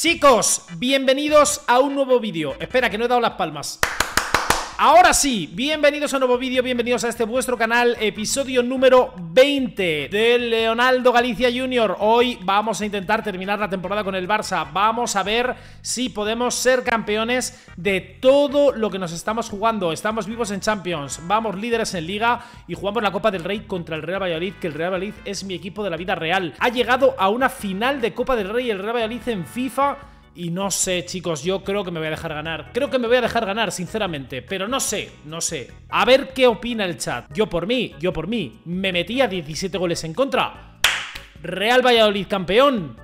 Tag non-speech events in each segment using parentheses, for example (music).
Chicos, bienvenidos a un nuevo vídeo. Espera, que no he dado las palmas. Ahora sí, bienvenidos a un nuevo vídeo, bienvenidos a este vuestro canal, episodio número 20 de Leonardo Galicia Jr. Hoy vamos a intentar terminar la temporada con el Barça, vamos a ver si podemos ser campeones de todo lo que nos estamos jugando. Estamos vivos en Champions, vamos líderes en Liga y jugamos la Copa del Rey contra el Real Valladolid, que el Real Valladolid es mi equipo de la vida real. Ha llegado a una final de Copa del Rey el Real Valladolid en FIFA y no sé, chicos, yo creo que me voy a dejar ganar. Creo que me voy a dejar ganar, sinceramente. Pero no sé, no sé. A ver qué opina el chat. Yo por mí, yo por mí. Me metía 17 goles en contra. Real Valladolid campeón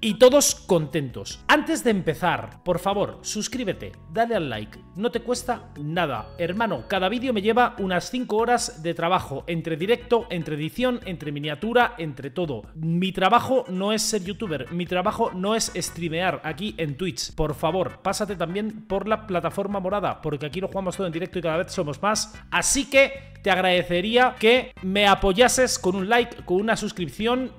y todos contentos. Antes de empezar, por favor, suscríbete, dale al like, no te cuesta nada. Hermano, cada vídeo me lleva unas 5 horas de trabajo, entre directo, entre edición, entre miniatura, entre todo. Mi trabajo no es ser youtuber, mi trabajo no es streamear aquí en Twitch. Por favor, pásate también por la plataforma morada, porque aquí lo jugamos todo en directo y cada vez somos más. Así que te agradecería que me apoyases con un like, con una suscripción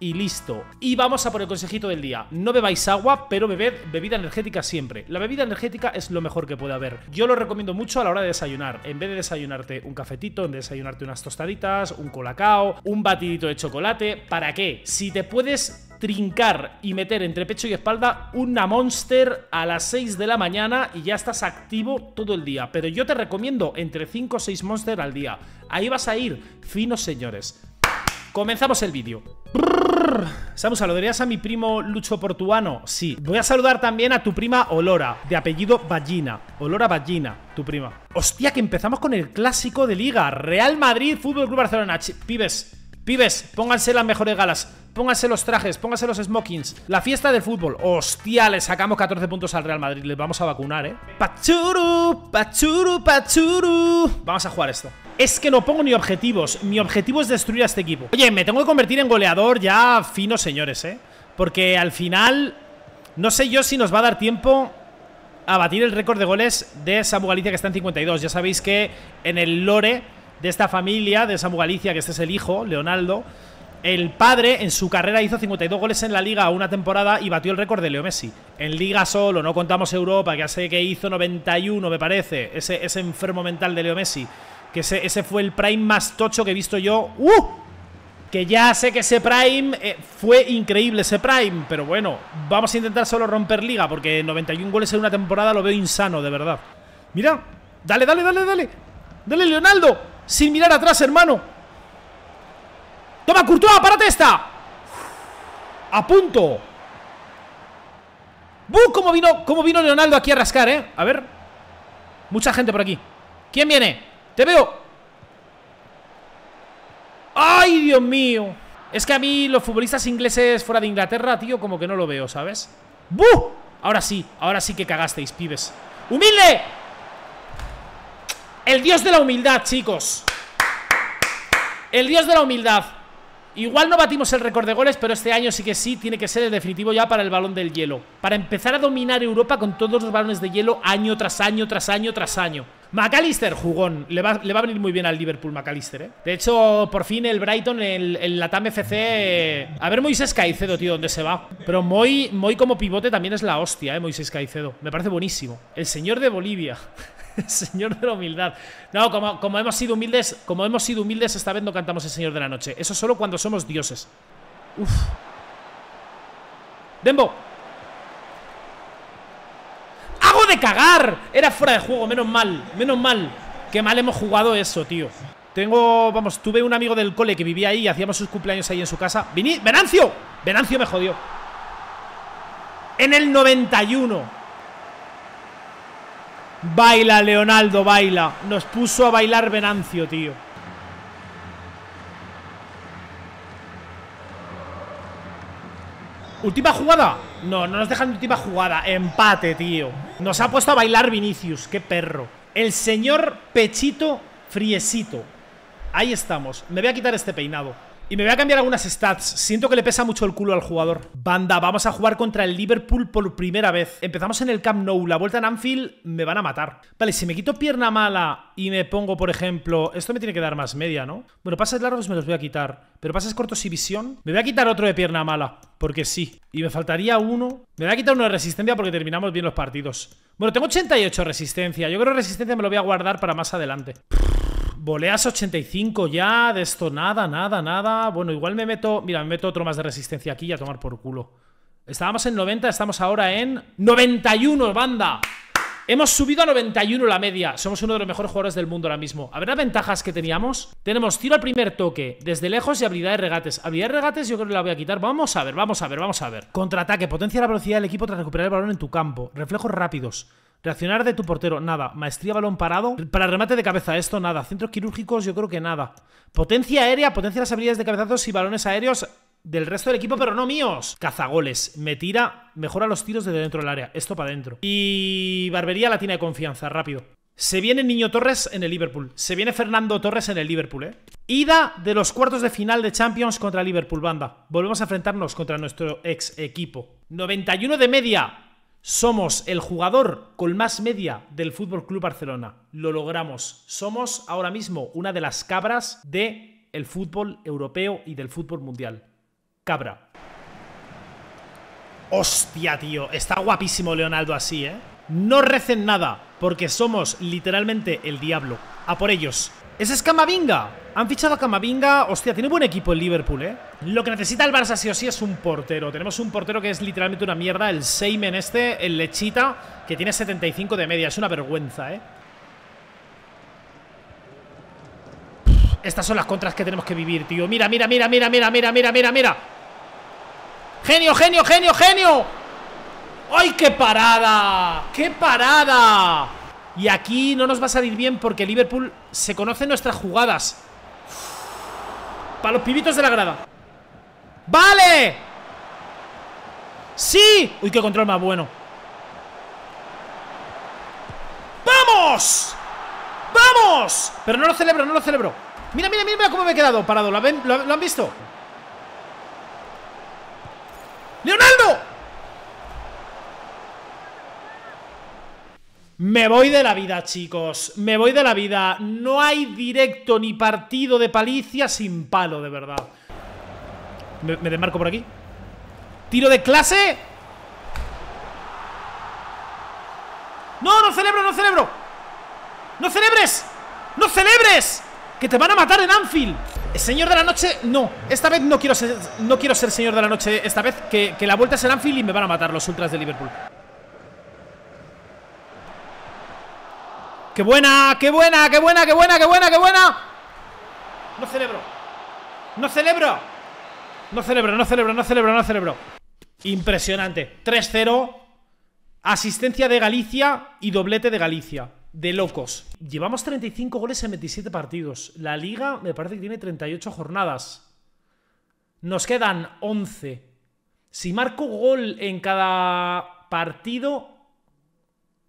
y listo. Y vamos a por el consejito del día. No bebáis agua, pero bebed bebida energética siempre. La bebida energética es lo mejor que puede haber. Yo lo recomiendo mucho a la hora de desayunar. En vez de desayunarte un cafetito, en vez de desayunarte unas tostaditas, un colacao, un batidito de chocolate. ¿Para qué? Si te puedes trincar y meter entre pecho y espalda una monster a las 6 de la mañana y ya estás activo todo el día. Pero yo te recomiendo entre 5 o 6 monster al día. Ahí vas a ir, finos señores. Comenzamos el vídeo. Samu, ¿saludarías a mi primo Lucho Portuano? Sí. Voy a saludar también a tu prima Olora, de apellido Ballina. Olora Ballina, tu prima. Hostia, que empezamos con el clásico de liga. Real Madrid, Fútbol Club Barcelona. pibes, pibes, pónganse las mejores galas. Pónganse los trajes, pónganse los smokings. La fiesta del fútbol. Hostia, le sacamos 14 puntos al Real Madrid. Les vamos a vacunar, ¿eh? Pachuru, pachuru, pachuru. Vamos a jugar esto es que no pongo ni objetivos. Mi objetivo es destruir a este equipo. Oye, me tengo que convertir en goleador ya fino, señores, ¿eh? Porque al final, no sé yo si nos va a dar tiempo a batir el récord de goles de Samu Galicia, que está en 52. Ya sabéis que en el lore de esta familia, de Samu Galicia, que este es el hijo, Leonardo, el padre en su carrera hizo 52 goles en la liga una temporada y batió el récord de Leo Messi. En liga solo, no contamos Europa, que sé que hizo 91, me parece, ese enfermo mental de Leo Messi. Que ese, fue el Prime más tocho que he visto yo. ¡Uh! Que ya sé que ese Prime eh, fue increíble, ese Prime. Pero bueno, vamos a intentar solo romper liga, porque 91 goles en una temporada lo veo insano, de verdad. Mira, dale, dale, dale, dale. Dale, Leonardo. Sin mirar atrás, hermano. Toma, Courtois, párate esta. A punto. bu ¿Cómo vino, cómo vino Leonardo aquí a rascar, eh? A ver. Mucha gente por aquí. ¿Quién viene? ¡Te veo! ¡Ay, Dios mío! Es que a mí los futbolistas ingleses fuera de Inglaterra, tío, como que no lo veo, ¿sabes? ¡Buh! Ahora sí, ahora sí que cagasteis, pibes. ¡Humilde! El dios de la humildad, chicos. El dios de la humildad. Igual no batimos el récord de goles, pero este año sí que sí tiene que ser el definitivo ya para el balón del hielo. Para empezar a dominar Europa con todos los balones de hielo año tras año, tras año, tras año. McAllister, jugón. Le va, le va a venir muy bien al Liverpool McAllister, ¿eh? De hecho, por fin el Brighton, el, el Latam FC... Eh, a ver Moisés Caicedo, tío, dónde se va. Pero Moy, Moy como pivote también es la hostia, ¿eh? Moisés Caicedo. Me parece buenísimo. El señor de Bolivia. (laughs) (laughs) Señor de la humildad. No, como, como, hemos sido humildes, como hemos sido humildes, esta vez no cantamos el Señor de la Noche. Eso solo cuando somos dioses. Uf. Dembo. ¡Hago de cagar! Era fuera de juego, menos mal, menos mal. Qué mal hemos jugado eso, tío. Tengo, vamos, tuve un amigo del cole que vivía ahí y hacíamos sus cumpleaños ahí en su casa. ¡Venancio! Venancio me jodió. En el 91. Baila, Leonardo, baila. Nos puso a bailar Venancio, tío. ¿Última jugada? No, no nos dejan última jugada. Empate, tío. Nos ha puesto a bailar Vinicius. Qué perro. El señor Pechito Friesito. Ahí estamos. Me voy a quitar este peinado. Y me voy a cambiar algunas stats. Siento que le pesa mucho el culo al jugador. Banda, vamos a jugar contra el Liverpool por primera vez. Empezamos en el Camp Nou. La vuelta en Anfield me van a matar. Vale, si me quito pierna mala y me pongo, por ejemplo... Esto me tiene que dar más media, ¿no? Bueno, pases largos me los voy a quitar. Pero pases cortos y visión... Me voy a quitar otro de pierna mala. Porque sí. Y me faltaría uno. Me voy a quitar uno de resistencia porque terminamos bien los partidos. Bueno, tengo 88 resistencia. Yo creo que resistencia me lo voy a guardar para más adelante. Boleas 85 ya, de esto nada, nada, nada. Bueno, igual me meto... Mira, me meto otro más de resistencia aquí y a tomar por culo. Estábamos en 90, estamos ahora en... ¡91, banda! Hemos subido a 91 la media. Somos uno de los mejores jugadores del mundo ahora mismo. A ver las ventajas que teníamos. Tenemos tiro al primer toque, desde lejos y habilidad de regates. Habilidad de regates yo creo que la voy a quitar. Vamos a ver, vamos a ver, vamos a ver. Contraataque, potencia la velocidad del equipo tras recuperar el balón en tu campo. Reflejos rápidos. Reaccionar de tu portero, nada. Maestría balón parado. Para remate de cabeza, esto, nada. Centros quirúrgicos, yo creo que nada. Potencia aérea, potencia las habilidades de cabezazos y balones aéreos del resto del equipo, pero no míos. Cazagoles, me tira, mejora los tiros desde dentro del área. Esto para adentro. Y Barbería tiene de confianza, rápido. Se viene Niño Torres en el Liverpool. Se viene Fernando Torres en el Liverpool, ¿eh? Ida de los cuartos de final de Champions contra Liverpool, banda. Volvemos a enfrentarnos contra nuestro ex equipo. 91 de media. Somos el jugador con más media del Fútbol Club Barcelona. Lo logramos. Somos ahora mismo una de las cabras del el fútbol europeo y del fútbol mundial. Cabra. Hostia, tío. Está guapísimo Leonardo así, ¿eh? No recen nada, porque somos literalmente el diablo a por ellos. Ese es Camavinga. Han fichado a Camavinga. Hostia, tiene buen equipo el Liverpool, ¿eh? Lo que necesita el Barça sí o sí es un portero. Tenemos un portero que es literalmente una mierda. El Seimen este, el Lechita, que tiene 75 de media. Es una vergüenza, ¿eh? Estas son las contras que tenemos que vivir, tío. Mira, mira, mira, mira, mira, mira, mira, mira, mira. Genio, genio, genio, genio. ¡Ay, qué parada! ¡Qué parada! Y aquí no nos va a salir bien porque Liverpool se conoce nuestras jugadas. Para los pibitos de la grada. ¡Vale! ¡Sí! Uy, qué control más bueno. ¡Vamos! ¡Vamos! Pero no lo celebro, no lo celebro. Mira, mira, mira cómo me he quedado parado. ¿Lo, lo han visto? ¡Leonardo! Me voy de la vida, chicos. Me voy de la vida. No hay directo ni partido de palicia sin palo, de verdad. Me, me desmarco por aquí. Tiro de clase. No, no celebro, no celebro. No celebres. No celebres. Que te van a matar en Anfield. Señor de la noche, no. Esta vez no quiero ser, no quiero ser señor de la noche. Esta vez que, que la vuelta es el Anfield y me van a matar los ultras de Liverpool. ¡Qué buena! ¡Qué buena! ¡Qué buena! ¡Qué buena! ¡Qué buena! ¡Qué buena! No celebro. No celebro. No celebro, no celebro, no celebro, no celebro. Impresionante. 3-0. Asistencia de Galicia y doblete de Galicia. De locos. Llevamos 35 goles en 27 partidos. La liga me parece que tiene 38 jornadas. Nos quedan 11. Si marco gol en cada partido,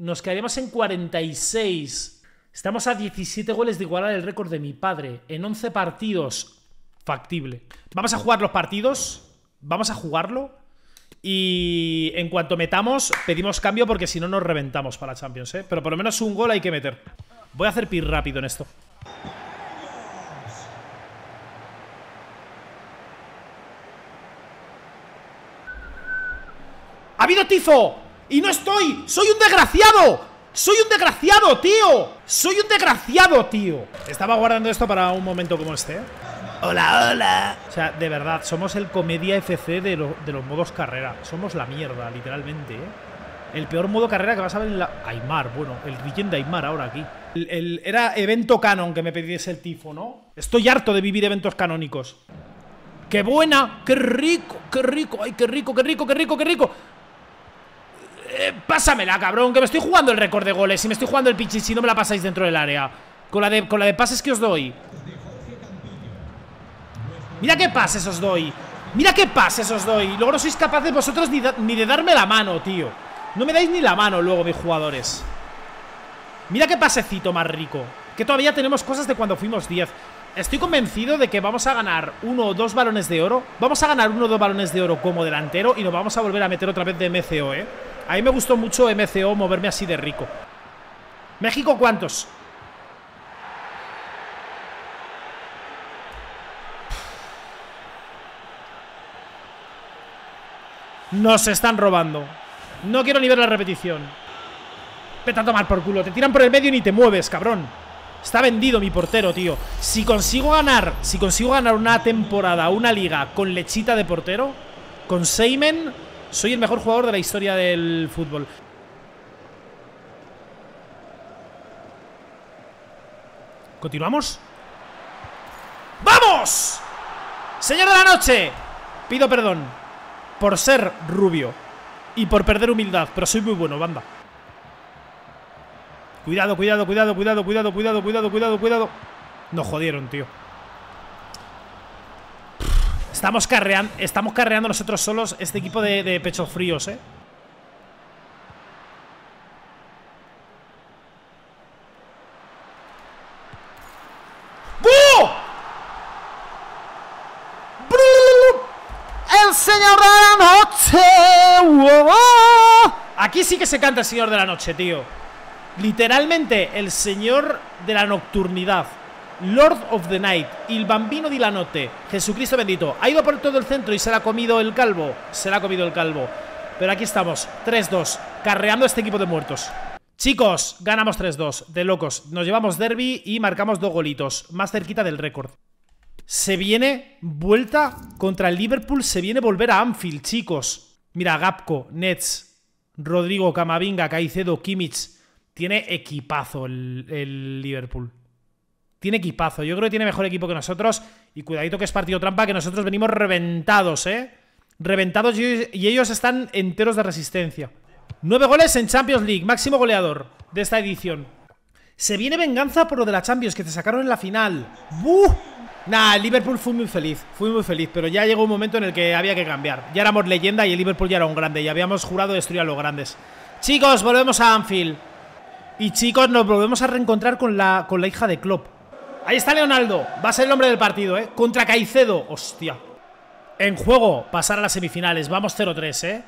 nos quedaríamos en 46. Estamos a 17 goles de igualar el récord de mi padre. En 11 partidos. Factible. Vamos a jugar los partidos. Vamos a jugarlo. Y en cuanto metamos, pedimos cambio porque si no nos reventamos para Champions, ¿eh? Pero por lo menos un gol hay que meter. Voy a hacer pir rápido en esto. ¡Ha habido tifo! Y no estoy, soy un desgraciado ¡Soy un desgraciado, tío! ¡Soy un desgraciado, tío! Estaba guardando esto para un momento como este Hola, hola O sea, de verdad, somos el comedia FC de, los modos carrera Somos la mierda, literalmente, ¿eh? El peor modo carrera que vas a ver en la... Aymar, bueno, el weekend de Aymar ahora aquí el, Era evento canon que me pediese el tifo, ¿no? Estoy harto de vivir eventos canónicos ¡Qué buena! ¡Qué rico! ¡Qué rico! ¡Ay, qué rico, qué rico, qué rico, qué rico! Eh, pásamela, cabrón, que me estoy jugando el récord de goles y me estoy jugando el pichichi si no me la pasáis dentro del área. Con la de, con la de pases que os doy. Mira qué pases os doy. Mira qué pases os doy. Luego no sois capaces vosotros ni, ni de darme la mano, tío. No me dais ni la mano luego, mis jugadores. Mira qué pasecito más rico. Que todavía tenemos cosas de cuando fuimos 10. Estoy convencido de que vamos a ganar uno o dos balones de oro. Vamos a ganar uno o dos balones de oro como delantero y nos vamos a volver a meter otra vez de MCO, ¿eh? A mí me gustó mucho MCO moverme así de rico. México, ¿cuántos? Nos están robando. No quiero ni ver la repetición. Vete a tomar por culo. Te tiran por el medio y ni te mueves, cabrón. Está vendido mi portero, tío. Si consigo ganar, si consigo ganar una temporada, una liga con lechita de portero, con Seimen, soy el mejor jugador de la historia del fútbol. ¿Continuamos? ¡Vamos! Señor de la noche, pido perdón por ser rubio y por perder humildad, pero soy muy bueno, banda. Cuidado, cuidado, cuidado, cuidado, cuidado, cuidado, cuidado, cuidado, cuidado. Nos jodieron, tío. Estamos carreando, estamos carreando nosotros solos este equipo de, pechos fríos, ¿eh? El señor de la noche. Aquí sí que se canta el señor de la noche, tío. Literalmente el señor de la nocturnidad. Lord of the Night, el Bambino di la Notte, Jesucristo bendito. Ha ido por todo el centro y se la ha comido el calvo. Se la ha comido el calvo. Pero aquí estamos, 3-2, carreando este equipo de muertos. Chicos, ganamos 3-2, de locos. Nos llevamos derby y marcamos dos golitos, más cerquita del récord. Se viene vuelta contra el Liverpool, se viene volver a Anfield, chicos. Mira, Gapco, Nets, Rodrigo, Camavinga, Caicedo, Kimmich. Tiene equipazo el Liverpool tiene equipazo. Yo creo que tiene mejor equipo que nosotros. Y cuidadito que es partido trampa, que nosotros venimos reventados, ¿eh? Reventados y ellos están enteros de resistencia. Nueve goles en Champions League, máximo goleador de esta edición. Se viene venganza por lo de la Champions, que te sacaron en la final. ¡Buh! Nah, el Liverpool fue muy feliz, fui muy feliz, pero ya llegó un momento en el que había que cambiar. Ya éramos leyenda y el Liverpool ya era un grande y habíamos jurado destruir a los grandes. Chicos, volvemos a Anfield. Y chicos, nos volvemos a reencontrar con la, con la hija de Klopp. Ahí está Leonardo. Va a ser el hombre del partido, ¿eh? Contra Caicedo. Hostia. En juego, pasar a las semifinales. Vamos 0-3, ¿eh?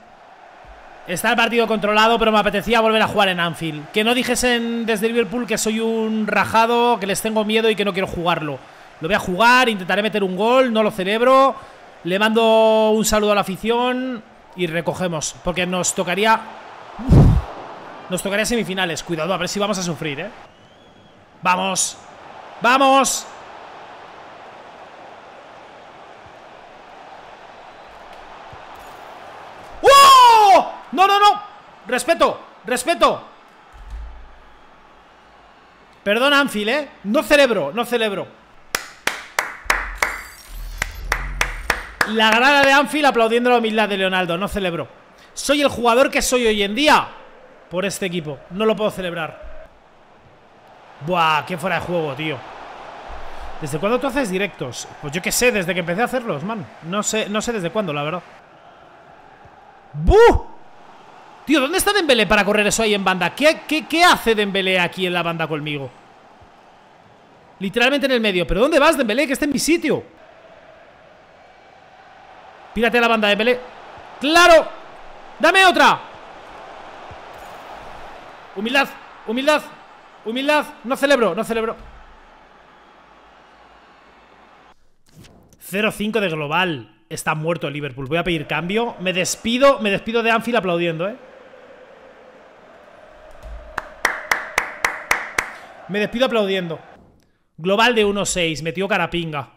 Está el partido controlado, pero me apetecía volver a jugar en Anfield. Que no dijesen desde Liverpool que soy un rajado, que les tengo miedo y que no quiero jugarlo. Lo voy a jugar, intentaré meter un gol, no lo celebro. Le mando un saludo a la afición y recogemos. Porque nos tocaría... nos tocaría semifinales. Cuidado, a ver si vamos a sufrir, ¿eh? Vamos. Vamos. ¡Oh! No, no, no. Respeto, respeto. Perdón, Anfield, ¿eh? No celebro, no celebro. La grada de Anfield aplaudiendo la humildad de Leonardo, no celebro. Soy el jugador que soy hoy en día por este equipo. No lo puedo celebrar. Buah, qué fuera de juego, tío. ¿Desde cuándo tú haces directos? Pues yo qué sé, desde que empecé a hacerlos, man. No sé, no sé desde cuándo, la verdad. ¡Bu! Tío, ¿dónde está Dembélé para correr eso ahí en banda? ¿Qué, qué, qué hace Dembélé aquí en la banda conmigo? Literalmente en el medio. ¿Pero dónde vas, Dembélé? Que está en mi sitio. Pírate a la banda, Dembélé. ¡Claro! ¡Dame otra! Humildad, humildad, humildad. No celebro, no celebro. 0-5 de global. Está muerto el Liverpool. Voy a pedir cambio. Me despido, me despido de Anfield aplaudiendo, ¿eh? Me despido aplaudiendo. Global de 1-6. Metió Carapinga.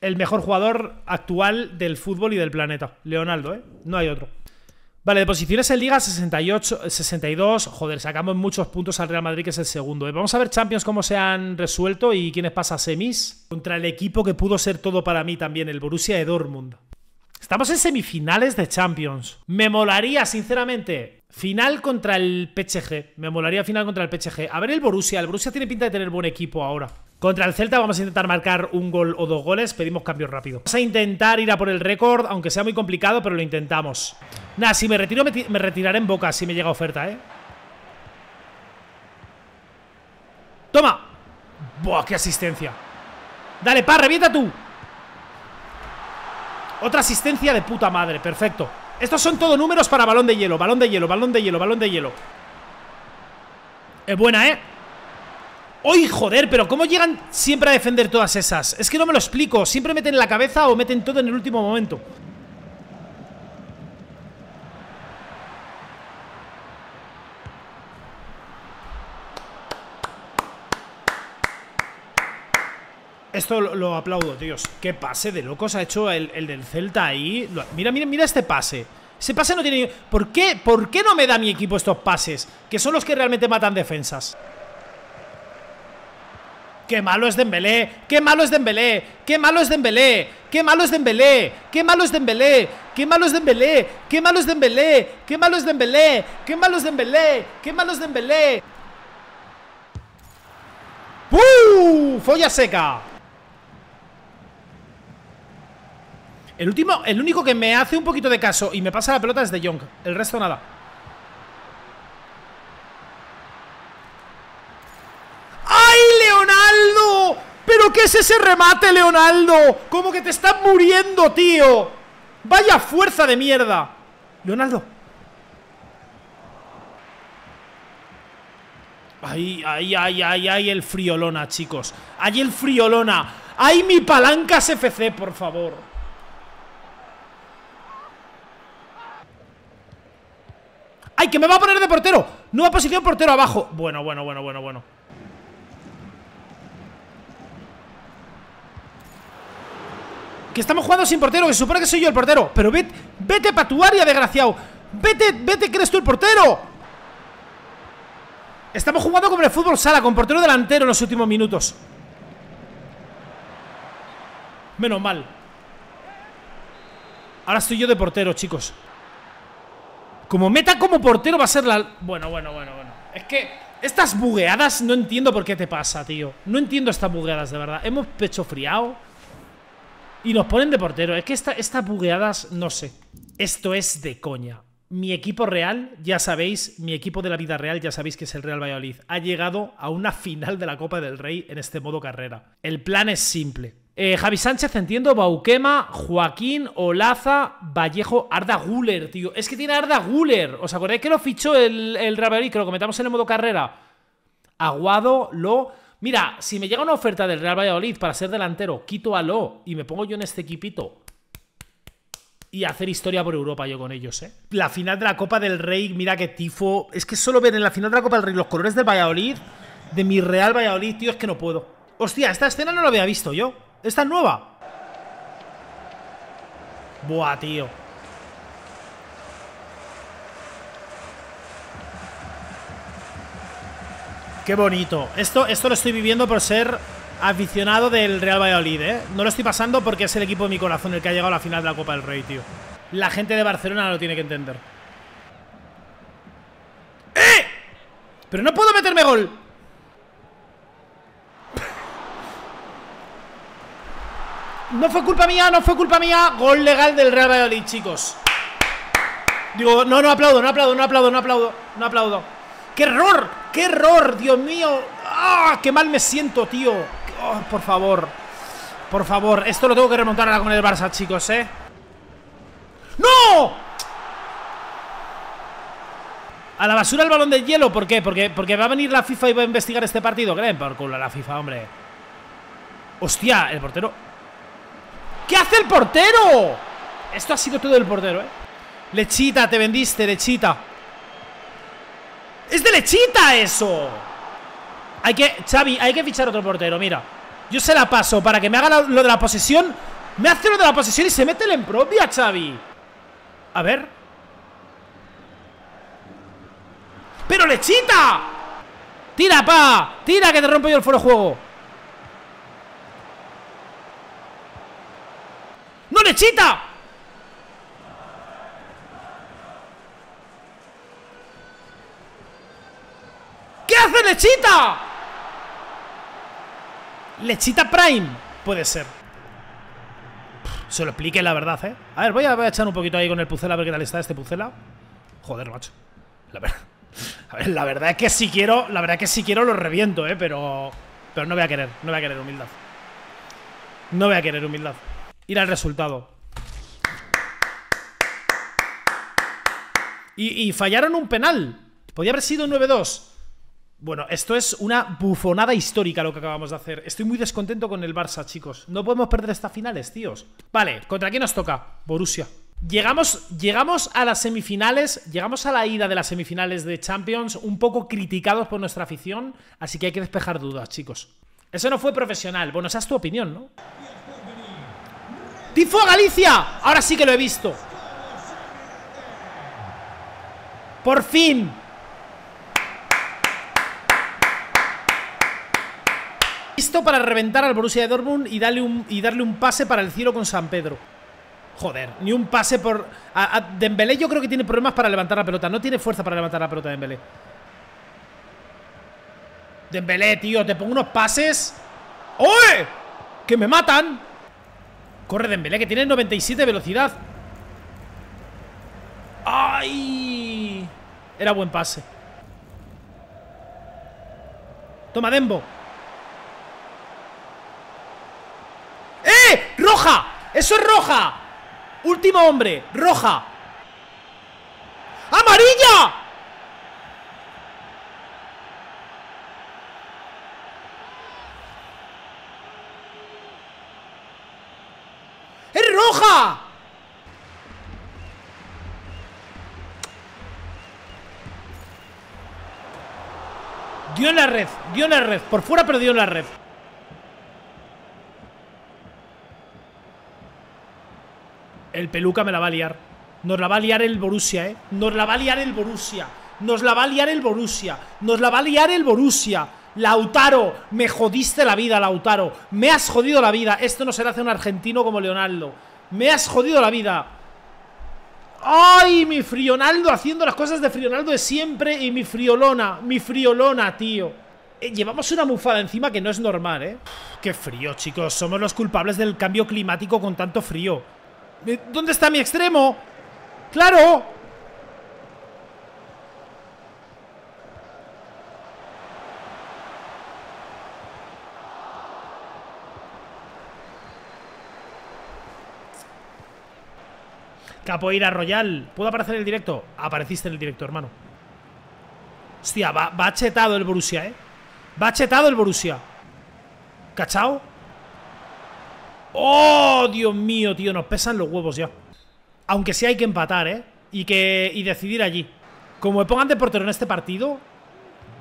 El mejor jugador actual del fútbol y del planeta. Leonardo, ¿eh? No hay otro. Vale, de posiciones en Liga 68, 62. Joder, sacamos muchos puntos al Real Madrid, que es el segundo. ¿eh? Vamos a ver Champions cómo se han resuelto y quiénes pasa a semis. Contra el equipo que pudo ser todo para mí también, el Borussia de Dortmund. Estamos en semifinales de Champions. Me molaría, sinceramente, Final contra el PSG. Me molaría final contra el PSG. A ver el Borussia. El Borussia tiene pinta de tener buen equipo ahora. Contra el Celta vamos a intentar marcar un gol o dos goles. Pedimos cambios rápido. Vamos a intentar ir a por el récord, aunque sea muy complicado, pero lo intentamos. Nada, si me retiro, me, retiraré en boca si me llega oferta, ¿eh? ¡Toma! ¡Buah, qué asistencia! ¡Dale, pa, revienta tú! Otra asistencia de puta madre. Perfecto. Estos son todos números para balón de hielo, balón de hielo, balón de hielo, balón de hielo. Es buena, ¿eh? ¡Uy, joder! Pero ¿cómo llegan siempre a defender todas esas? Es que no me lo explico. Siempre meten la cabeza o meten todo en el último momento. Esto lo, aplaudo, Dios. Qué pase de locos ha hecho el, del Celta ahí. mira, mira, mira este pase. Ese pase no tiene... ¿Por qué? ¿Por qué no me da mi equipo estos pases? Que son los que realmente matan defensas. ¡Qué malo es Dembélé! ¡Qué malo es Dembélé! ¡Qué malo es Dembélé! ¡Qué malo es Dembélé! ¡Qué malo es Dembélé! ¡Qué malo es Dembélé! ¡Qué malo es Dembélé! ¡Qué malo es Dembélé! ¡Qué malo es Dembélé! ¡Qué malo es Dembélé! ¡Uh! ¡Folla seca! El último, el único que me hace un poquito de caso y me pasa la pelota es de Young. El resto nada. ¡Ay, Leonardo! ¿Pero qué es ese remate, Leonardo? Como que te estás muriendo, tío. Vaya fuerza de mierda. Leonardo. Ay, ay, ay, ay, ay, el friolona, chicos. Ay, el friolona. Ay, mi palancas FC, por favor. ¡Ay, que me va a poner de portero! Nueva posición, portero abajo. Bueno, bueno, bueno, bueno, bueno. Que estamos jugando sin portero, que se supone que soy yo el portero. Pero vete, vete pa' desgraciado. Vete, vete, que eres tú el portero. Estamos jugando como el fútbol sala, con portero delantero en los últimos minutos. Menos mal. Ahora estoy yo de portero, chicos. Como meta como portero va a ser la... Bueno, bueno, bueno, bueno. Es que estas bugueadas no entiendo por qué te pasa, tío. No entiendo estas bugueadas, de verdad. Hemos pecho Y nos ponen de portero. Es que estas bugueadas, no sé. Esto es de coña. Mi equipo real, ya sabéis, mi equipo de la vida real, ya sabéis que es el Real Valladolid. Ha llegado a una final de la Copa del Rey en este modo carrera. El plan es simple eh, Javi Sánchez, entiendo, Bauquema, Joaquín, Olaza, Vallejo, Arda Guller, tío. Es que tiene Arda Guller. ¿Os acordáis que lo fichó el, el Real Que lo en el modo carrera. Aguado, Lo... Mira, si me llega una oferta del Real Valladolid para ser delantero, quito a Lo y me pongo yo en este equipito y hacer historia por Europa yo con ellos, ¿eh? La final de la Copa del Rey, mira qué tifo. Es que solo ver en la final de la Copa del Rey los colores del Valladolid, de mi Real Valladolid, tío, es que no puedo. Hostia, esta escena no la había visto yo. ¡Esta es nueva! Buah, tío. Qué bonito. Esto, esto lo estoy viviendo por ser aficionado del Real Valladolid, ¿eh? No lo estoy pasando porque es el equipo de mi corazón el que ha llegado a la final de la Copa del Rey, tío. La gente de Barcelona lo tiene que entender. ¡Eh! ¡Pero no puedo meterme gol! No fue culpa mía, no fue culpa mía. Gol legal del Real Valladolid, chicos. Digo, no, no aplaudo, no aplaudo, no aplaudo, no aplaudo, no aplaudo. ¡Qué error! ¡Qué error! ¡Dios mío! ¡Ah! ¡Qué mal me siento, tío! Oh, por favor. Por favor. Esto lo tengo que remontar ahora con el Barça, chicos, ¿eh? ¡No! A la basura el balón de hielo. ¿Por qué? Porque, porque va a venir la FIFA y va a investigar este partido. ¿Creen? Por culo la FIFA, hombre. Hostia, el portero ¿Qué hace el portero? Esto ha sido todo el portero, ¿eh? Lechita, te vendiste, Lechita. ¡Es de Lechita eso! Hay que, Xavi, hay que fichar otro portero, mira. Yo se la paso para que me haga lo de la posesión. Me hace lo de la posesión y se mete en propia, Xavi. A ver. ¡Pero Lechita! ¡Tira, pa! ¡Tira que te rompo yo el foro juego! Lechita ¿Qué hace Lechita? Lechita Prime. Puede ser. Se lo explique la verdad, ¿eh? A ver, voy a, echar un poquito ahí con el Pucela a ver qué tal está este Pucela. Joder, macho. La verdad. (laughs) A ver, la verdad es que si quiero, la verdad es que si quiero lo reviento, ¿eh? Pero, pero no voy a querer, no voy a querer humildad. No voy a querer humildad y el resultado. Y, fallaron un penal. Podía haber sido 9-2. Bueno, esto es una bufonada histórica lo que acabamos de hacer. Estoy muy descontento con el Barça, chicos. No podemos perder estas finales, tíos. Vale, ¿contra quién nos toca? Borussia. Llegamos, llegamos a las semifinales, llegamos a la ida de las semifinales de Champions, un poco criticados por nuestra afición, así que hay que despejar dudas, chicos. Eso no fue profesional. Bueno, esa es tu opinión, ¿no? ¡Tifo Galicia! Ahora sí que lo he visto. Por fin. Listo para reventar al Borussia Dortmund y darle un, y darle un pase para el cielo con San Pedro. Joder, ni un pase por... A, Dembélé yo creo que tiene problemas para levantar la pelota. No tiene fuerza para levantar la pelota Dembélé. Dembélé, tío, te pongo unos pases... ¡Oye! ¡Que me matan! Corre Dembélé, que tiene 97 velocidad. ¡Ay! Era buen pase. Toma, Dembo. ¡Eh! ¡Roja! ¡Eso es roja! Último hombre, roja. ¡Amarilla! Dio en la red, dio en la red. Por fuera, pero dio en la red. El peluca me la va a liar. Nos la va a liar el Borussia, ¿eh? Nos la va a liar el Borussia. Nos la va a liar el Borussia. Nos la va a liar el Borussia. Lautaro, me jodiste la vida, Lautaro. Me has jodido la vida. Esto no se le hace un argentino como Leonardo. Me has jodido la vida. ¡Ay, mi Frionaldo! Haciendo las cosas de Frionaldo de siempre y mi Friolona, mi Friolona, tío. Eh, llevamos una mufada encima que no es normal, ¿eh? ¡Qué frío, chicos! Somos los culpables del cambio climático con tanto frío. Eh, ¿Dónde está mi extremo? ¡Claro! Capoeira Royal. ¿Puedo aparecer en el directo? Apareciste en el directo, hermano. Hostia, va, va chetado el Borussia, ¿eh? Va chetado el Borussia. ¿Cachao? ¡Oh, Dios mío, tío! Nos pesan los huevos ya. Aunque sí hay que empatar, ¿eh? Y, que, y decidir allí. Como me pongan de portero en este partido,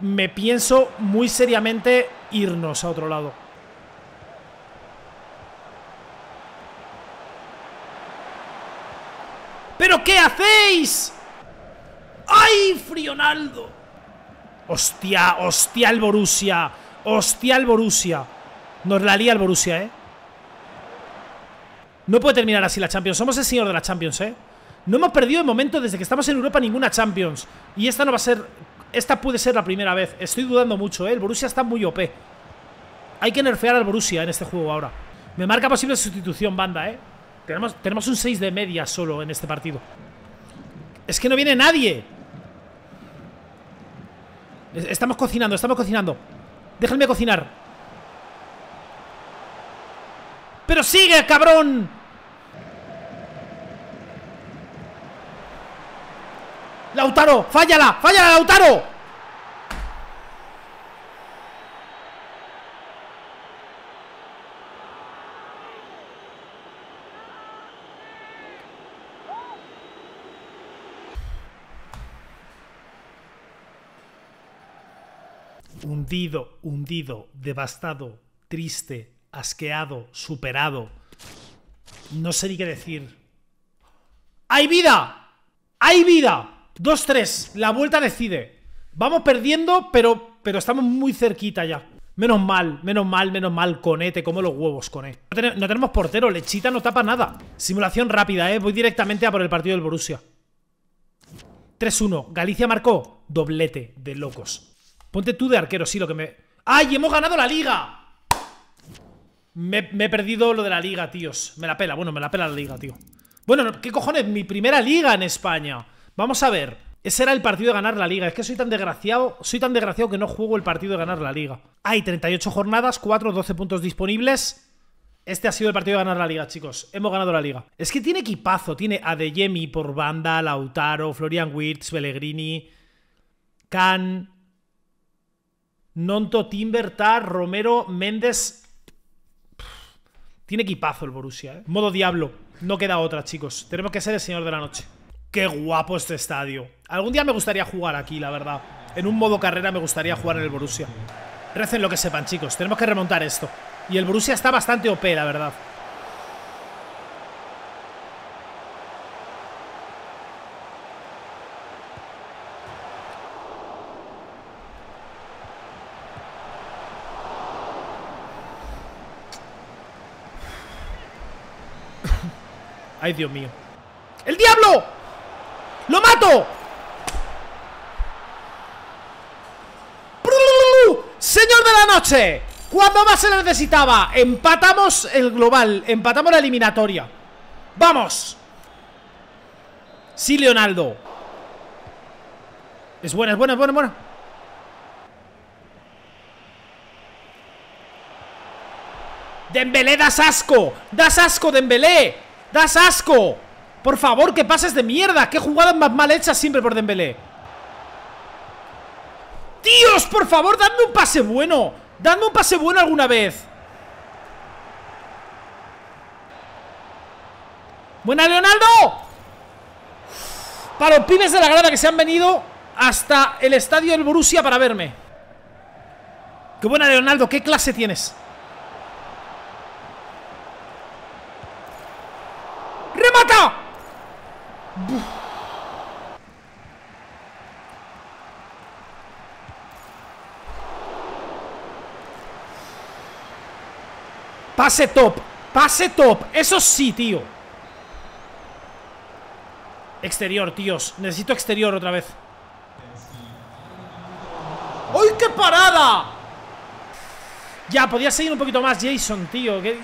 me pienso muy seriamente irnos a otro lado. ¿Pero qué hacéis? ¡Ay, Frionaldo! Hostia, hostia el Borussia. Hostia el Borussia. Nos la lía el Borussia, ¿eh? No puede terminar así la Champions. Somos el señor de la Champions, ¿eh? No hemos perdido de momento desde que estamos en Europa ninguna Champions. Y esta no va a ser... Esta puede ser la primera vez. Estoy dudando mucho, ¿eh? El Borussia está muy OP. Hay que nerfear al Borussia en este juego ahora. Me marca posible sustitución, banda, ¿eh? Tenemos, un 6 de media solo en este partido. Es que no viene nadie. Estamos cocinando, estamos cocinando. Déjenme cocinar. ¡Pero sigue, cabrón! ¡Lautaro! ¡Fállala! ¡Fállala, Lautaro! hundido, hundido, devastado, triste, asqueado, superado. No sé ni qué decir. ¡Hay vida! ¡Hay vida! 2-3, la vuelta decide. Vamos perdiendo, pero, pero estamos muy cerquita ya. Menos mal, menos mal, menos mal, conete te como los huevos, con No, no, tenemos portero, Lechita no tapa nada. Simulación rápida, eh. Voy directamente a por el partido del Borussia. 3-1, Galicia marcó doblete de locos. Ponte tú de arquero, sí, lo que me... ¡Ay, hemos ganado la liga! Me, he perdido lo de la liga, tíos. Me la pela, bueno, me la pela la liga, tío. Bueno, ¿qué cojones? Mi primera liga en España. Vamos a ver. Ese era el partido de ganar la liga. Es que soy tan desgraciado, soy tan desgraciado que no juego el partido de ganar la liga. Hay 38 jornadas, 4, 12 puntos disponibles. Este ha sido el partido de ganar la liga, chicos. Hemos ganado la liga. Es que tiene equipazo. Tiene a De por banda, Lautaro, Florian Wirtz, Pellegrini, Can, Nonto, Timber, Tar, Romero, Méndez. tiene equipazo el Borussia, ¿eh? Modo Diablo. No queda otra, chicos. Tenemos que ser el señor de la noche. Qué guapo este estadio. Algún día me gustaría jugar aquí, la verdad. En un modo carrera me gustaría jugar en el Borussia. Recen lo que sepan, chicos. Tenemos que remontar esto. Y el Borussia está bastante OP, la verdad. Ay, Dios mío. ¡El diablo! ¡Lo mato! ¡Señor de la noche! Cuando más se necesitaba? Empatamos el global, empatamos la eliminatoria. ¡Vamos! Sí, Leonardo. Es buena, es buena, es buena, es buena. ¡Dembelé, das asco. Das asco, ¡Dembelé! ¡Das asco! Por favor, que pases de mierda. ¡Qué jugadas más mal hechas siempre por Dembélé! ¡Dios, por favor, dadme un pase bueno! ¡Dadme un pase bueno alguna vez! ¡Buena, Leonardo! Para los pibes de la grada que se han venido hasta el estadio del Borussia para verme. ¡Qué buena, Leonardo! ¡Qué clase tienes! ¡Remata! Pase top, pase top, eso sí, tío Exterior, tíos, necesito exterior otra vez ¡Uy, qué parada! Ya, podía seguir un poquito más Jason, tío. ¡Qué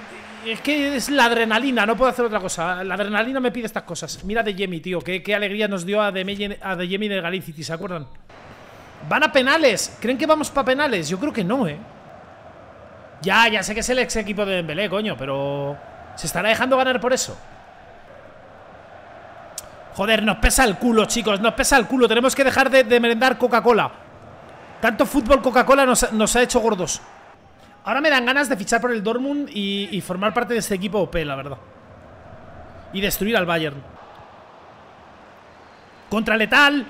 es que es la adrenalina, no puedo hacer otra cosa. La adrenalina me pide estas cosas. Mira de Jemi, tío, qué, alegría nos dio a de, de de Galicity, ¿se acuerdan? Van a penales. ¿Creen que vamos para penales? Yo creo que no, ¿eh? Ya, ya sé que es el ex equipo de Dembélé, coño, pero se estará dejando ganar por eso. Joder, nos pesa el culo, chicos, nos pesa el culo. Tenemos que dejar de, de merendar Coca-Cola. Tanto fútbol Coca-Cola nos, nos ha hecho gordos. Ahora me dan ganas de fichar por el Dortmund y, formar parte de este equipo OP, la verdad. Y destruir al Bayern. Contra letal.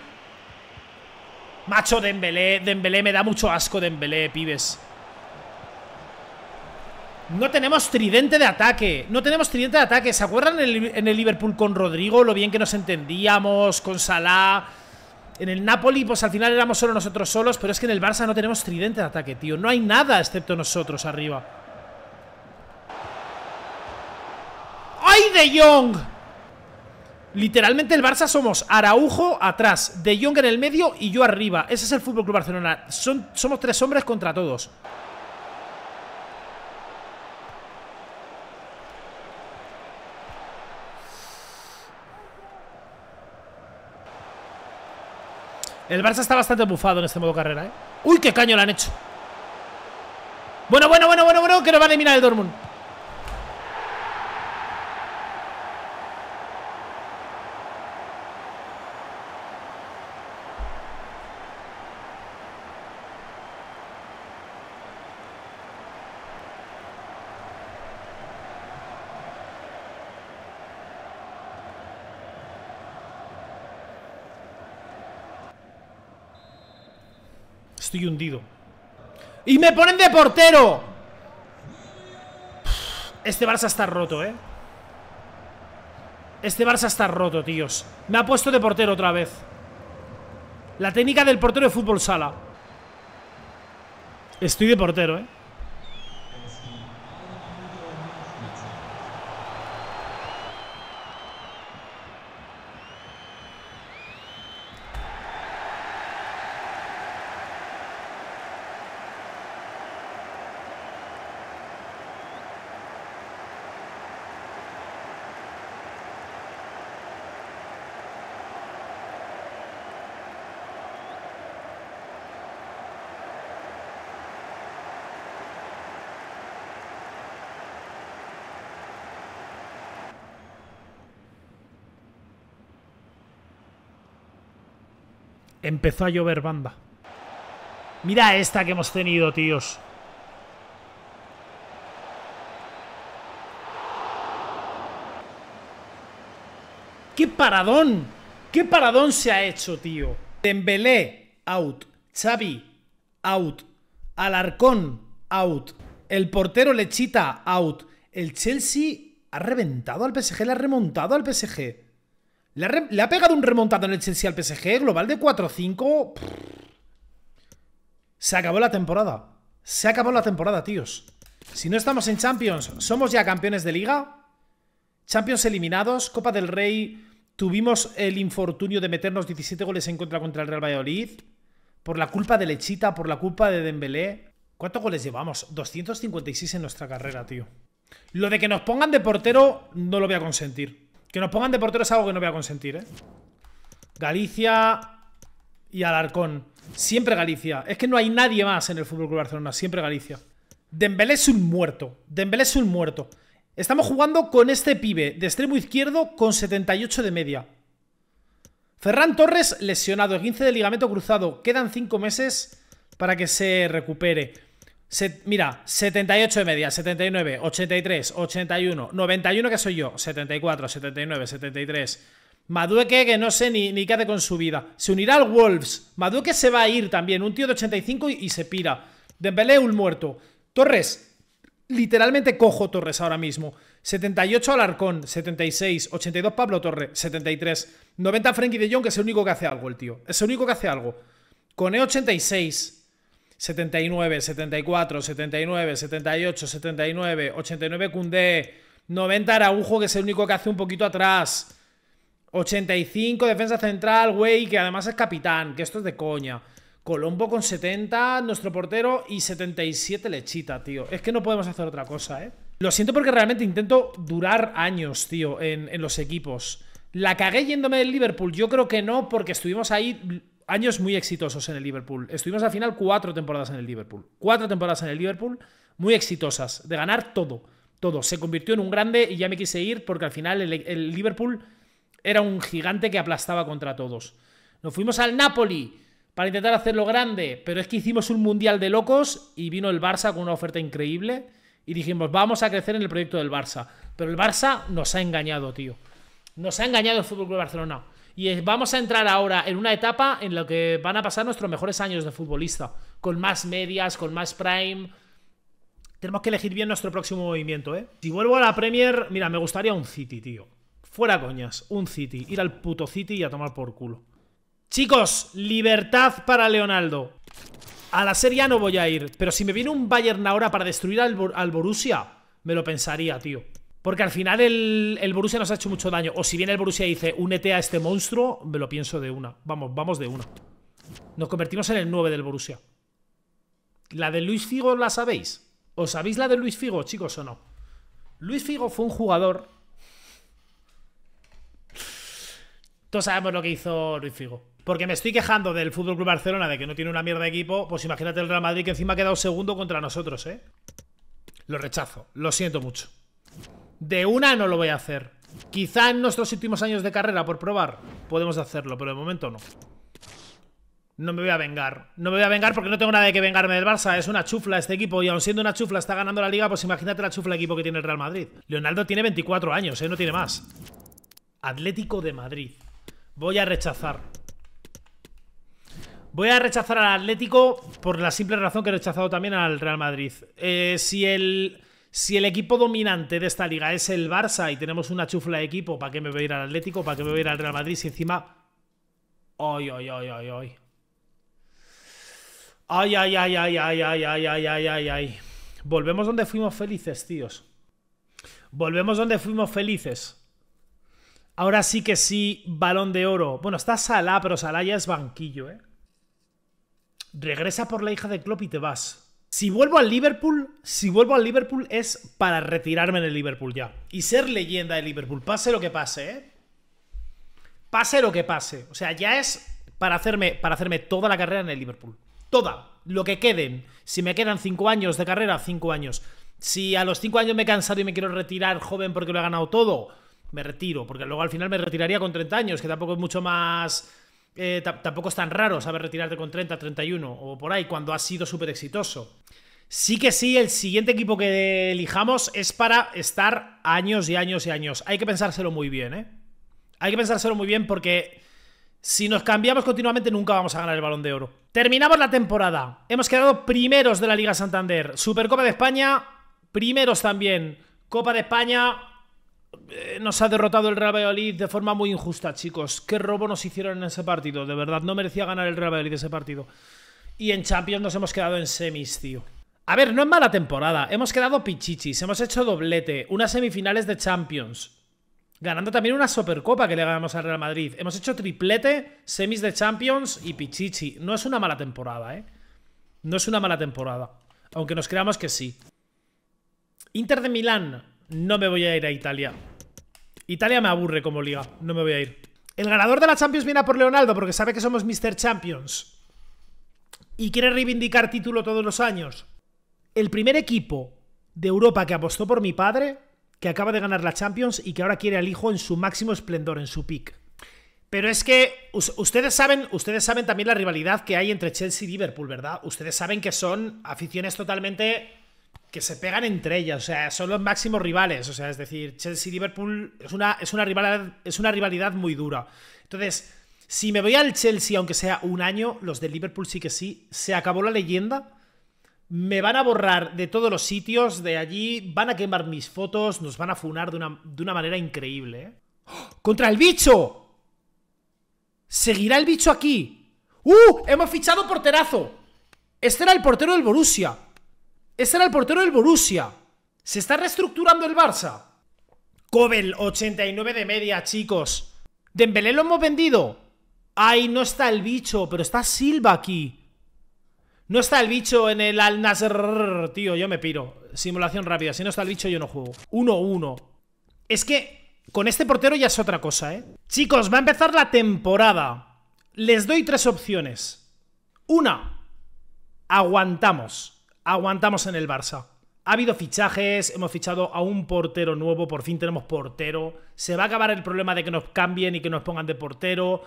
Macho Dembélé. Dembélé me da mucho asco Dembélé, pibes. No tenemos tridente de ataque. No tenemos tridente de ataque. ¿Se acuerdan el, en el Liverpool con Rodrigo? Lo bien que nos entendíamos. Con Salah. En el Napoli, pues al final éramos solo nosotros solos, pero es que en el Barça no tenemos tridente de ataque, tío. No hay nada excepto nosotros arriba. ¡Ay, De Jong! Literalmente el Barça somos Araujo atrás, De Jong en el medio y yo arriba. Ese es el Fútbol Club Barcelona. Son, somos tres hombres contra todos. El Barça está bastante bufado en este modo carrera, ¿eh? ¡Uy, qué caño le han hecho! Bueno, bueno, bueno, bueno, bueno, que nos va a eliminar el Dortmund. Estoy hundido. ¡Y me ponen de portero! Este Barça está roto, ¿eh? Este Barça está roto, tíos. Me ha puesto de portero otra vez. La técnica del portero de fútbol sala. Estoy de portero, ¿eh? Empezó a llover banda. Mira esta que hemos tenido, tíos. ¡Qué paradón! ¡Qué paradón se ha hecho, tío! Dembélé, out. Xavi, out. Alarcón, out. El portero Lechita, out. El Chelsea ha reventado al PSG, le ha remontado al PSG. Le, ha, pegado un remontado en el Chelsea al PSG, global de 4-5. Se acabó la temporada. Se acabó la temporada, tíos. Si no estamos en Champions, somos ya campeones de liga. Champions eliminados, Copa del Rey. Tuvimos el infortunio de meternos 17 goles en contra contra el Real Valladolid. Por la culpa de Lechita, por la culpa de Dembélé. ¿Cuántos goles llevamos? 256 en nuestra carrera, tío. Lo de que nos pongan de portero no lo voy a consentir. Que nos pongan de portero es algo que no voy a consentir, ¿eh? Galicia y Alarcón. Siempre Galicia. Es que no hay nadie más en el Fútbol Barcelona. Siempre Galicia. Dembélé es un muerto. Dembélé es un muerto. Estamos jugando con este pibe de extremo izquierdo con 78 de media. Ferran Torres lesionado, 15 de ligamento cruzado. Quedan 5 meses para que se recupere mira, 78 de media, 79, 83, 81, 91 que soy yo, 74, 79, 73. Madueque que no sé ni, qué hace con su vida. Se unirá al Wolves. Madueque se va a ir también, un tío de 85 y, se pira. Dembélé un muerto. Torres, literalmente cojo Torres ahora mismo. 78 Alarcón, 76, 82 Pablo Torres, 73, 90 Frenkie de Jong, que es el único que hace algo el tío. Es el único que hace algo. Con e 86, 79, 74, 79, 78, 79, 89 Cundé, 90 Araujo, que es el único que hace un poquito atrás. 85 defensa central, güey, que además es capitán, que esto es de coña. Colombo con 70, nuestro portero, y 77 lechita, tío. Es que no podemos hacer otra cosa, ¿eh? Lo siento porque realmente intento durar años, tío, en, en los equipos. ¿La cagué yéndome del Liverpool? Yo creo que no, porque estuvimos ahí años muy exitosos en el Liverpool. Estuvimos al final cuatro temporadas en el Liverpool. Cuatro temporadas en el Liverpool muy exitosas, de ganar todo. Todo. Se convirtió en un grande y ya me quise ir porque al final el, Liverpool era un gigante que aplastaba contra todos. Nos fuimos al Napoli para intentar hacerlo grande, pero es que hicimos un mundial de locos y vino el Barça con una oferta increíble y dijimos, vamos a crecer en el proyecto del Barça. Pero el Barça nos ha engañado, tío. Nos ha engañado el Fútbol Barcelona. Y vamos a entrar ahora en una etapa en la que van a pasar nuestros mejores años de futbolista, con más medias, con más prime. Tenemos que elegir bien nuestro próximo movimiento, ¿eh? Si vuelvo a la Premier, mira, me gustaría un City, tío. Fuera coñas, un City. Ir al puto City y a tomar por culo. Chicos, libertad para Leonardo. A la serie no voy a ir, pero si me viene un Bayern ahora para destruir al, al Borussia, me lo pensaría, tío. Porque al final el, el, Borussia nos ha hecho mucho daño. O si bien el Borussia dice, únete a este monstruo, me lo pienso de una. Vamos, vamos de una. Nos convertimos en el 9 del Borussia. ¿La de Luis Figo la sabéis? ¿Os sabéis la de Luis Figo, chicos, o no? Luis Figo fue un jugador... Todos sabemos lo que hizo Luis Figo. Porque me estoy quejando del Fútbol Club Barcelona de que no tiene una mierda de equipo. Pues imagínate el Real Madrid que encima ha quedado segundo contra nosotros, ¿eh? Lo rechazo. Lo siento mucho. De una no lo voy a hacer. Quizá en nuestros últimos años de carrera, por probar, podemos hacerlo, pero de momento no. No me voy a vengar. No me voy a vengar porque no tengo nada de que vengarme del Barça. Es una chufla este equipo y aun siendo una chufla está ganando la liga, pues imagínate la chufla equipo que tiene el Real Madrid. Leonardo tiene 24 años, ¿eh? No tiene más. Atlético de Madrid. Voy a rechazar. Voy a rechazar al Atlético por la simple razón que he rechazado también al Real Madrid. Eh, si el... Si el equipo dominante de esta liga es el Barça y tenemos una chufla de equipo, ¿para qué me voy a ir al Atlético? ¿Para qué me voy a ir al Real Madrid? Y encima... ¡Ay, ay, ay, ay, ay! ¡Ay, ay, ay, ay, ay, ay, ay, ay, ay, ay, Volvemos donde fuimos felices, tíos. Volvemos donde fuimos felices. Ahora sí que sí, balón de oro. Bueno, está Salah, pero Salah ya es banquillo, ¿eh? Regresa por la hija de Klopp y te vas. Si vuelvo al Liverpool, si vuelvo al Liverpool es para retirarme del Liverpool ya. Y ser leyenda del Liverpool, pase lo que pase, ¿eh? Pase lo que pase. O sea, ya es para hacerme, para hacerme toda la carrera en el Liverpool. Toda. Lo que queden. Si me quedan cinco años de carrera, cinco años. Si a los cinco años me he cansado y me quiero retirar joven porque lo he ganado todo, me retiro. Porque luego al final me retiraría con 30 años, que tampoco es mucho más eh, tampoco es tan raro saber retirarte con 30, 31 o por ahí cuando ha sido súper exitoso. Sí que sí, el siguiente equipo que elijamos es para estar años y años y años. Hay que pensárselo muy bien, ¿eh? Hay que pensárselo muy bien porque si nos cambiamos continuamente nunca vamos a ganar el balón de oro. Terminamos la temporada. Hemos quedado primeros de la Liga Santander. Supercopa de España, primeros también. Copa de España, eh, nos ha derrotado el Real de forma muy injusta, chicos. Qué robo nos hicieron en ese partido, de verdad. No merecía ganar el Real Valladolid ese partido. Y en Champions nos hemos quedado en semis, tío. A ver, no es mala temporada. Hemos quedado pichichis, hemos hecho doblete, unas semifinales de Champions. Ganando también una Supercopa que le ganamos al Real Madrid. Hemos hecho triplete, semis de Champions y pichichi. No es una mala temporada, ¿eh? No es una mala temporada. Aunque nos creamos que sí. Inter de Milán. No me voy a ir a Italia. Italia me aburre como liga, no me voy a ir. El ganador de la Champions viene a por Leonardo porque sabe que somos Mr. Champions y quiere reivindicar título todos los años. El primer equipo de Europa que apostó por mi padre, que acaba de ganar la Champions y que ahora quiere al hijo en su máximo esplendor, en su pick. Pero es que ustedes saben, ustedes saben también la rivalidad que hay entre Chelsea y Liverpool, ¿verdad? Ustedes saben que son aficiones totalmente que se pegan entre ellas, o sea, son los máximos rivales, o sea, es decir, Chelsea Liverpool es una, es una rivalidad, es una rivalidad muy dura. Entonces, si me voy al Chelsea, aunque sea un año, los de Liverpool sí que sí, se acabó la leyenda. Me van a borrar de todos los sitios, de allí, van a quemar mis fotos, nos van a funar de una, manera increíble. ¿eh? ¡Oh! ¡Contra el bicho! ¿Seguirá el bicho aquí? ¡Uh! Hemos fichado porterazo. Este era el portero del Borussia. Ese era el portero del Borussia. Se está reestructurando el Barça. Cobel, 89 de media, chicos. Dembélé lo hemos vendido. Ay, no está el bicho, pero está Silva aquí. No está el bicho en el Al tío, yo me piro. Simulación rápida, si no está el bicho yo no juego. 1-1. Es que con este portero ya es otra cosa, ¿eh? Chicos, va a empezar la temporada. Les doy tres opciones. Una, aguantamos aguantamos en el Barça. Ha habido fichajes, hemos fichado a un portero nuevo, por fin tenemos portero. Se va a acabar el problema de que nos cambien y que nos pongan de portero.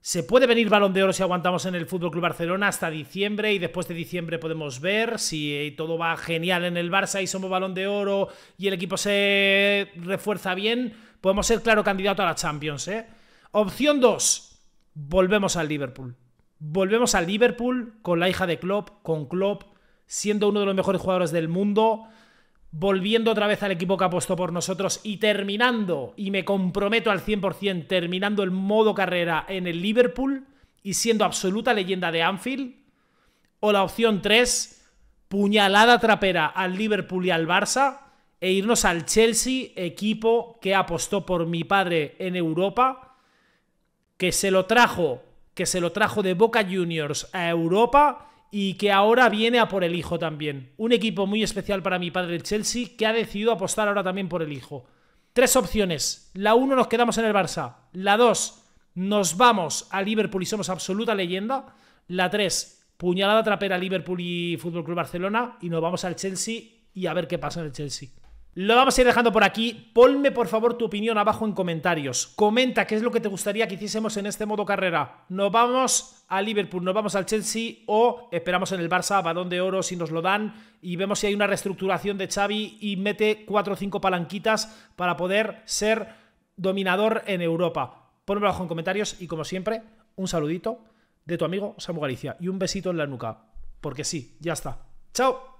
Se puede venir balón de oro si aguantamos en el Fútbol Club Barcelona hasta diciembre y después de diciembre podemos ver si eh, todo va genial en el Barça y somos balón de oro y el equipo se refuerza bien. Podemos ser claro candidato a la Champions. ¿eh? Opción 2. Volvemos al Liverpool. Volvemos al Liverpool con la hija de Klopp, con Klopp siendo uno de los mejores jugadores del mundo, volviendo otra vez al equipo que apostó por nosotros y terminando, y me comprometo al 100%, terminando el modo carrera en el Liverpool y siendo absoluta leyenda de Anfield. O la opción 3, puñalada trapera al Liverpool y al Barça e irnos al Chelsea, equipo que apostó por mi padre en Europa, que se lo trajo, que se lo trajo de Boca Juniors a Europa y que ahora viene a por el hijo también. Un equipo muy especial para mi padre, el Chelsea, que ha decidido apostar ahora también por el hijo. Tres opciones. La uno, nos quedamos en el Barça. La dos, nos vamos a Liverpool y somos absoluta leyenda. La tres, puñalada trapera Liverpool y Fútbol Club Barcelona y nos vamos al Chelsea y a ver qué pasa en el Chelsea. Lo vamos a ir dejando por aquí. Ponme por favor tu opinión abajo en comentarios. Comenta qué es lo que te gustaría que hiciésemos en este modo carrera. Nos vamos a Liverpool, nos vamos al Chelsea o esperamos en el Barça Badón de oro si nos lo dan y vemos si hay una reestructuración de Xavi y mete cuatro o cinco palanquitas para poder ser dominador en Europa. Ponme abajo en comentarios y como siempre, un saludito de tu amigo Samu Galicia y un besito en la nuca. Porque sí, ya está. ¡Chao!